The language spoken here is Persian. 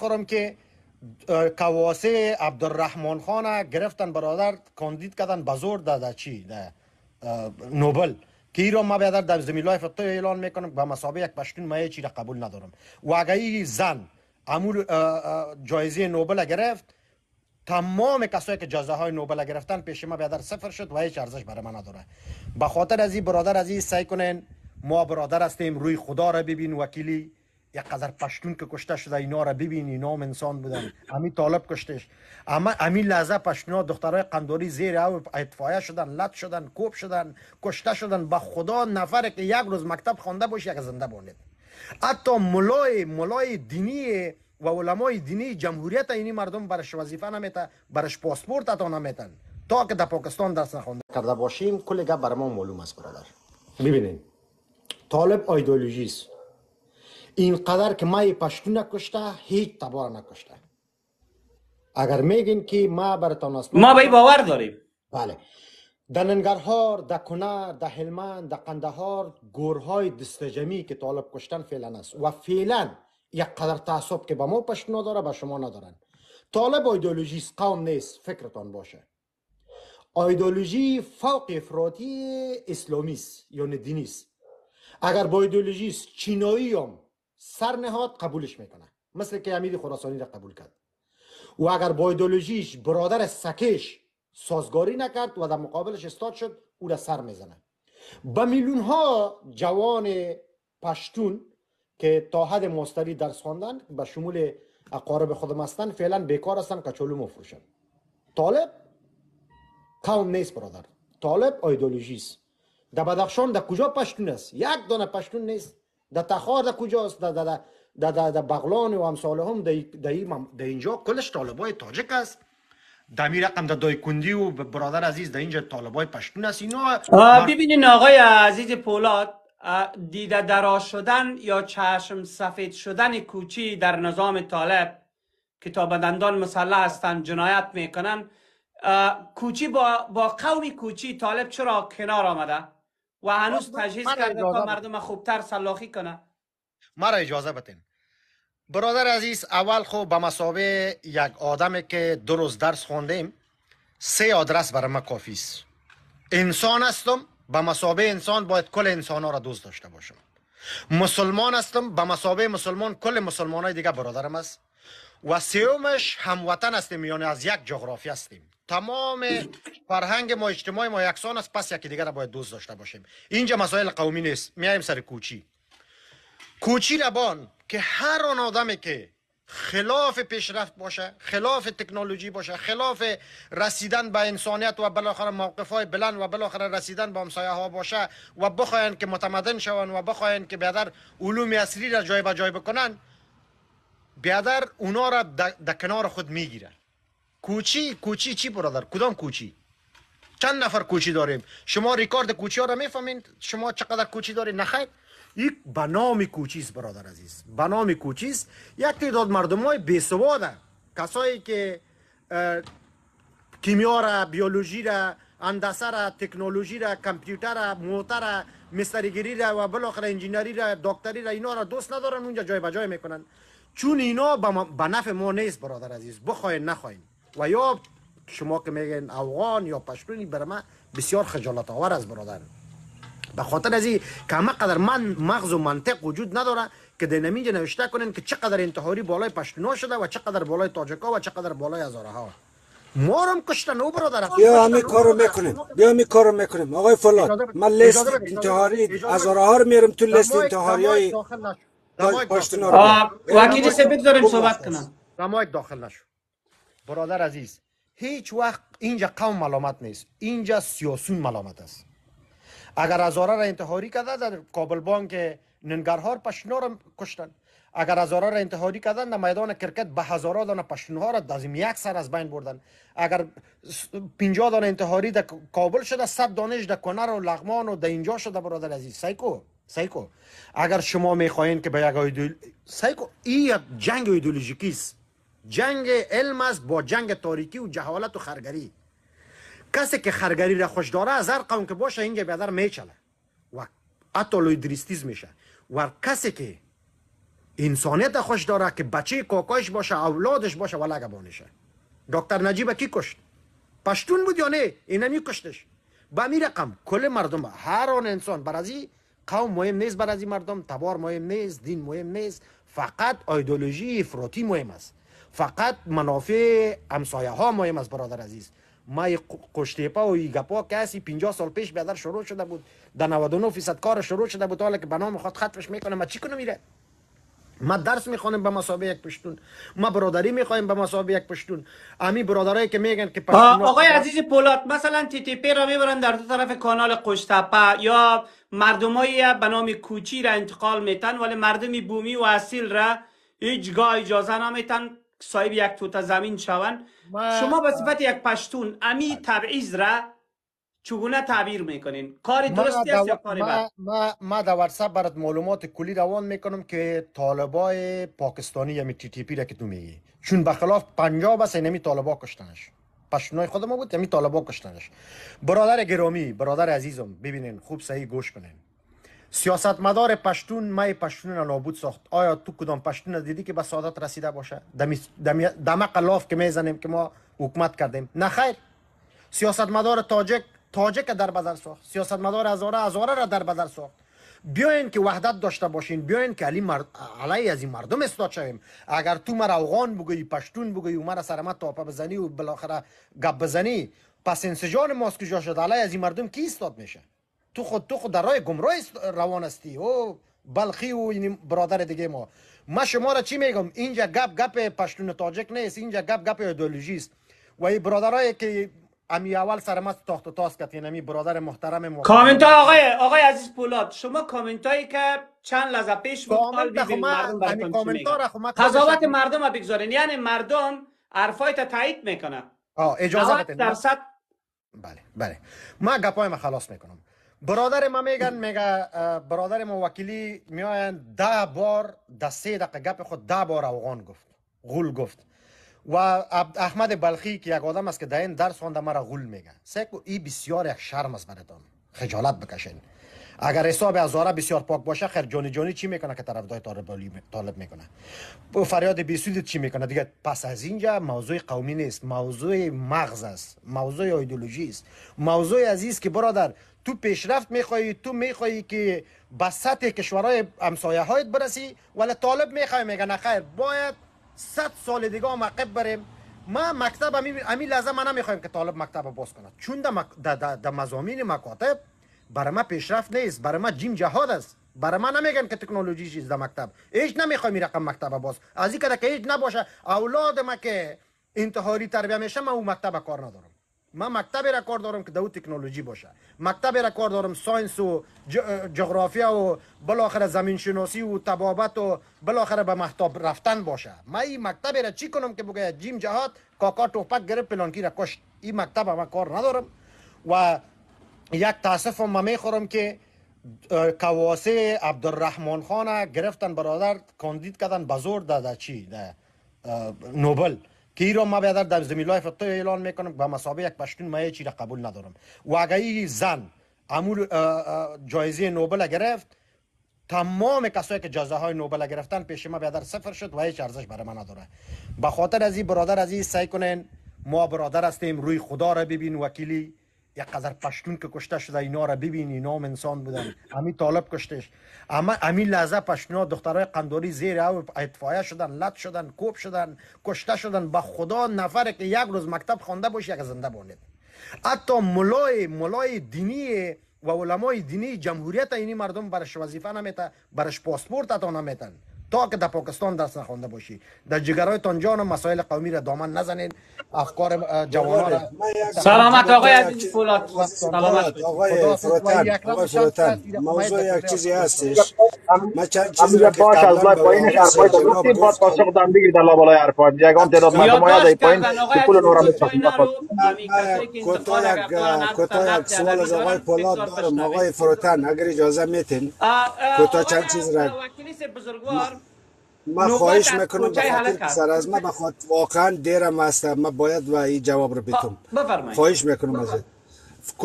خورم که کواسه عبدالرحمن خان گرفتن برادر کاندید کردن بزور در چی نوبل که رو ما بیادر در زمین لایف اعلان میکنم به مسابقه یک پشتون ما چی را قبول ندارم و زن امور جایزه نوبل گرفت تمام کسایی که جایزه های نوبل گرفتن پیش ما بیادر صفر شد و هیچ ارزش برای من نداره به خاطر از این برادر از این سعی کنین ما برادر هستیم روی خدا را ببین وکیلی یک قدر پشتون که کشته شده اینا را ببینین اینا انسان بودن همین طالب کشتش اما همین لحظه ها دخترای قندوری زیر او اطفایه شدن لط شدن کوب شدن کشته شدن به خدا نفر که یک روز مکتب خوانده باشه یک زنده بانید حتی ملای ملای دینی و علمای دینی جمهوریت اینی مردم برش وظیفه نمیتن برش پاسپورت اتا نمیتن تا که در پاکستان درس نخونده کرده باشیم کل گپ ما معلوم است برادر ببینید طالب آیدولوژیست اینقدر که ما پشتو نکشته هیچ تبار نکشته اگر میگین که ما برتان ما به باور داریم بله در ننگرهار در کنر در در قندهار گورهای دستجمی که طالب کشتن فعلا است و فعلا یک قدر تعصب که به ما پشت نداره به شما ندارن طالب ایدئولوژیست قوم نیست فکرتان باشه ایدئولوژی فوق افراطی اسلامی است یعنی دینی اگر با ایدئولوژی چینایی هم سر نهاد قبولش میکنه مثل که امیر خراسانی را قبول کرد و اگر با ایدولوژیش برادر سکش سازگاری نکرد و در مقابلش استاد شد او را سر میزنه به میلیون ها جوان پشتون که تا حد مستری درس خواندن به شمول اقارب خودم هستن فعلا بیکار هستن کچولو مفروشن طالب قوم نیست برادر طالب ایدولوژیست در بدخشان در کجا پشتون است یک دانه پشتون نیست در تخار در کجاست در در در بغلان و همساله هم در اینجا کلش طالبای تاجک است د می رقم در دایکندی و برادر عزیز در اینجا طالبای پشتون است اینا ببینین آقای عزیز پولاد دیده درا شدن یا چشم سفید شدن کوچی در نظام طالب که تا بدندان مسلح هستند جنایت میکنن کوچی با, با قوم کوچی طالب چرا کنار آمده؟ و هنوز تجهیز کرده تا مردم خوبتر سلاخی کنه مرا اجازه بتین برادر عزیز اول خو خب به مسابه یک آدمی که دو روز درس خوندیم سه آدرس برای ما کافی است انسان هستم به مسابه انسان باید کل انسان ها را دوست داشته باشم مسلمان هستم به مسابه مسلمان کل مسلمان های دیگه برادرم است و سیومش هموطن هستیم یعنی از یک جغرافی هستیم تمام فرهنگ ما اجتماع ما یکسان است پس یکی دیگر باید دوست داشته باشیم اینجا مسائل قومی نیست میایم سر کوچی کوچی لبان که هر آن آدمی که خلاف پیشرفت باشه خلاف تکنولوژی باشه خلاف رسیدن به انسانیت و بالاخره موقف های بلند و بالاخره رسیدن به همسایه ها باشه و بخواین که متمدن شوند و بخواین که بیادر علوم اصلی را جای به جای بکنن بیادر اونا را در کنار خود میگیره کوچی کوچی چی برادر کدام کوچی چند نفر کوچی داریم شما ریکارد کوچی ها را میفهمین شما چقدر کوچی دارید؟ نخیر یک به نام کوچی است برادر عزیز به نام کوچی است یک تعداد مردم های بی کسایی که کیمیا را بیولوژی را اندسه را تکنولوژی را کامپیوتر را موتر را مستریگری را و بالاخره انجینری را دکتری را اینا را دوست ندارن اونجا جای بجای میکنن چون اینا به نفع ما نیست برادر عزیز بخواین نخواین و یا شما که میگن افغان یا پشتونی بر بسیار خجالت آور است برادر به خاطر از این که همه قدر من مغز و منطق وجود نداره که دینامینج نوشته کنن که چقدر انتحاری بالای پشتونا شده و چقدر بالای تاجکا و چقدر بالای ازاره ها ما رو هم کشتن او برادر بیا همین کارو میکنیم بیا همین کارو میکنیم آقای فلان من لیست انتحاری از ها رو میرم تو لیست انتحاری های پاشتنا رو وکیل سپید داریم صحبت کنم داخل نشو برادر عزیز هیچ وقت اینجا قوم ملامت نیست اینجا سیاسون ملامت است اگر ازاره را انتحاری کرده در کابل بانک ننگرهار رو کشتن اگر هزارا را انتحاری کردن در میدان کرکت به هزارا دانه پشتونها را دازم یک سر از بین بردن اگر 50 دانه انتحاری در کابل شده 100 دانش در کنر و لغمان و در اینجا شده برادر عزیز سیکو سیکو اگر شما میخواین که به یک ایدول... سیکو این یک جنگ ایدئولوژیکی است جنگ علم است با جنگ تاریکی و جهالت و خرگری کسی که خرگری را خوش داره از هر قوم که باشه اینجا بیادر میچله و حتی لوی دریستیز میشه و کسی که انسانیت خوش داره که بچه کاکایش باشه اولادش باشه و بانشه دکتر نجیب کی کشت پشتون بود یا نه نمی کشتش به می رقم کل مردم هر آن انسان برازی قوم مهم نیست برازی مردم تبار مهم نیست دین مهم نیست فقط ایدولوژی افراطی مهم است فقط منافع همسایه ها مهم است برادر عزیز ما قشتیپا و ایگپا کسی کسی 50 سال پیش بیادر شروع شده بود در 99 فیصد کار شروع شده بود حالا که به نام خود ختمش میکنه ما چی کنه میره ما درس میخوانیم به مسابقه یک پشتون ما برادری میخوایم به مسابقه یک پشتون امی برادرایی که میگن که پشتون آقای عزیز پولات مثلا تی تی پی را میبرن در دو طرف کانال قشتپه یا مردمایی به نام کوچی را انتقال میتن ولی مردم بومی و اصیل را هیچگاه اجازه نمیتن صاحب یک توت زمین شون شما به صفت یک پشتون امی تبعیض را چگونه تعبیر میکنین کار درستی است یا کار بد ما ما در واتساپ برات معلومات کلی روان میکنم که طالبای پاکستانی یعنی تی تی پی را که تو میگی چون بخلاف پنجاب است اینمی طالبا کشتنش پشتونای خود ما بود یعنی طالبا کشتنش برادر گرامی برادر عزیزم ببینین خوب صحیح گوش کنین مدار پشتون مای پشتون را نابود ساخت آیا تو کدام پشتون دیدی که به سعادت رسیده باشه دمی دمق لاف که میزنیم که ما حکومت کردیم نه خیر سیاستمدار تاجک تاجک در بدر ساخت مدار ازاره ازاره را در بدر ساخت بیاین که وحدت داشته باشین بیاین که علی مرد... علی از این مردم استاد شویم اگر تو مرا اوغان بگویی پشتون بگویی و مرا سرما تاپه بزنی و بالاخره گپ بزنی پس انسجان ماست کجا شد علی از این مردم کی استاد میشه تو خود تو خود در راه گمراه روان هستی او بلخی و این برادر دیگه ما ما شما را چی میگم اینجا گپ گپ پشتون تاجک نیست اینجا گپ گپ ایدئولوژی و این برادرایی که امی اول سر ما تاخت و تاس کرد یعنی برادر محترم کامنت آقای آقای عزیز پولاد شما کامنت هایی که چند لحظه پیش بود قضاوت مردم ها بگذارین یعنی مردم تا تایید میکنه آه اجازه بتین درصد بله بله ما گپای ما خلاص میکنم برادر ما میگن میگه برادر ما وکیلی میاین ده بار ده سه دقیقه گپ خود ده بار اوغان گفت غول گفت و احمد بلخی که یک آدم است که در این درس خوانده مرا غول میگه سکو ای بسیار یک شرم است برتان خجالت بکشین اگر حساب ازاره بسیار پاک باشه خیر جانی جانی چی میکنه که طرف دای طالب میکنه فریاد بیسود چی میکنه دیگه پس از اینجا موضوع قومی نیست موضوع مغز است موضوع ایدولوژی است موضوع عزیز که برادر تو پیشرفت میخوای تو میخوای که به سطح کشورهای همسایه هایت برسی ولی طالب میخوای میگه نه خیر باید صد سال دیگه عقب بریم ما مکتب امی لحظه ما نمیخوایم که طالب مکتب باز کنه چون در مزامین مکاتب برای ما پیشرفت نیست برای ما جیم جهاد است برای ما نمیگن که تکنولوژی چیز در مکتب هیچ نمیخوایم این رقم مکتب باز از این که هیچ نباشه اولاد ما که انتحاری تربیه میشه من او مکتب کار ندارم من مکتب را کار دارم که دو تکنولوژی باشه مکتب را کار دارم ساینس و جغرافیا و بالاخره زمین شناسی و تبابت و بالاخره به محتاب رفتن باشه من این مکتب را چی کنم که بگه جیم جهات کاکا توپک گرفت پلانکی را کشت این مکتب ما کار ندارم و یک تاسف ما میخورم که کواسه عبدالرحمن خان گرفتن برادر کاندید کردن بزرگ در چی نوبل که ایران ما بیادر در زمین لای اعلان میکنم به مسابقه یک پشتون ما چی را قبول ندارم و زن امول جایزه نوبل گرفت تمام کسایی که جایزه های نوبل گرفتن پیش ما بیادر صفر شد و هیچ ارزش برای ما نداره به خاطر از این برادر از این سعی کنین ما برادر هستیم روی خدا را ببین وکیلی یک قدر پشتون که کشته شده اینا را ببین اینا انسان بودن همین طالب کشتش اما همین لحظه پشتون ها دخترای قنداری زیر او اتفایه شدن لط شدن کوب شدن کشته شدن به خدا نفر که یک روز مکتب خوانده باشه یک زنده بانید حتی ملای دینی و علمای دینی جمهوریت اینی مردم برش وظیفه نمیته برش پاسپورت اتا نمیتن تا که در پاکستان درست نخونده باشی در تانجان و مسائل قومی را دامن نزنین افکار جوانان را سلامت آقای عزیز فولاد سلامت آقای فروتن موضوع یک چیزی هستش ما چند چیزی را که باش از لای پایین حرفای تو گفتیم بعد پاسخ بگیر در عرفان یک آن تعداد مردم های در پایین که پول نورا می چاکیم یک سوال از آقای فولاد دارم آقای فروتن اگر اجازه میتین چند چیز من خواهش میکنم سر از من بخاطر واقعا دیرم هستم من باید و این جواب رو بیتم خب، خواهش میکنم ازت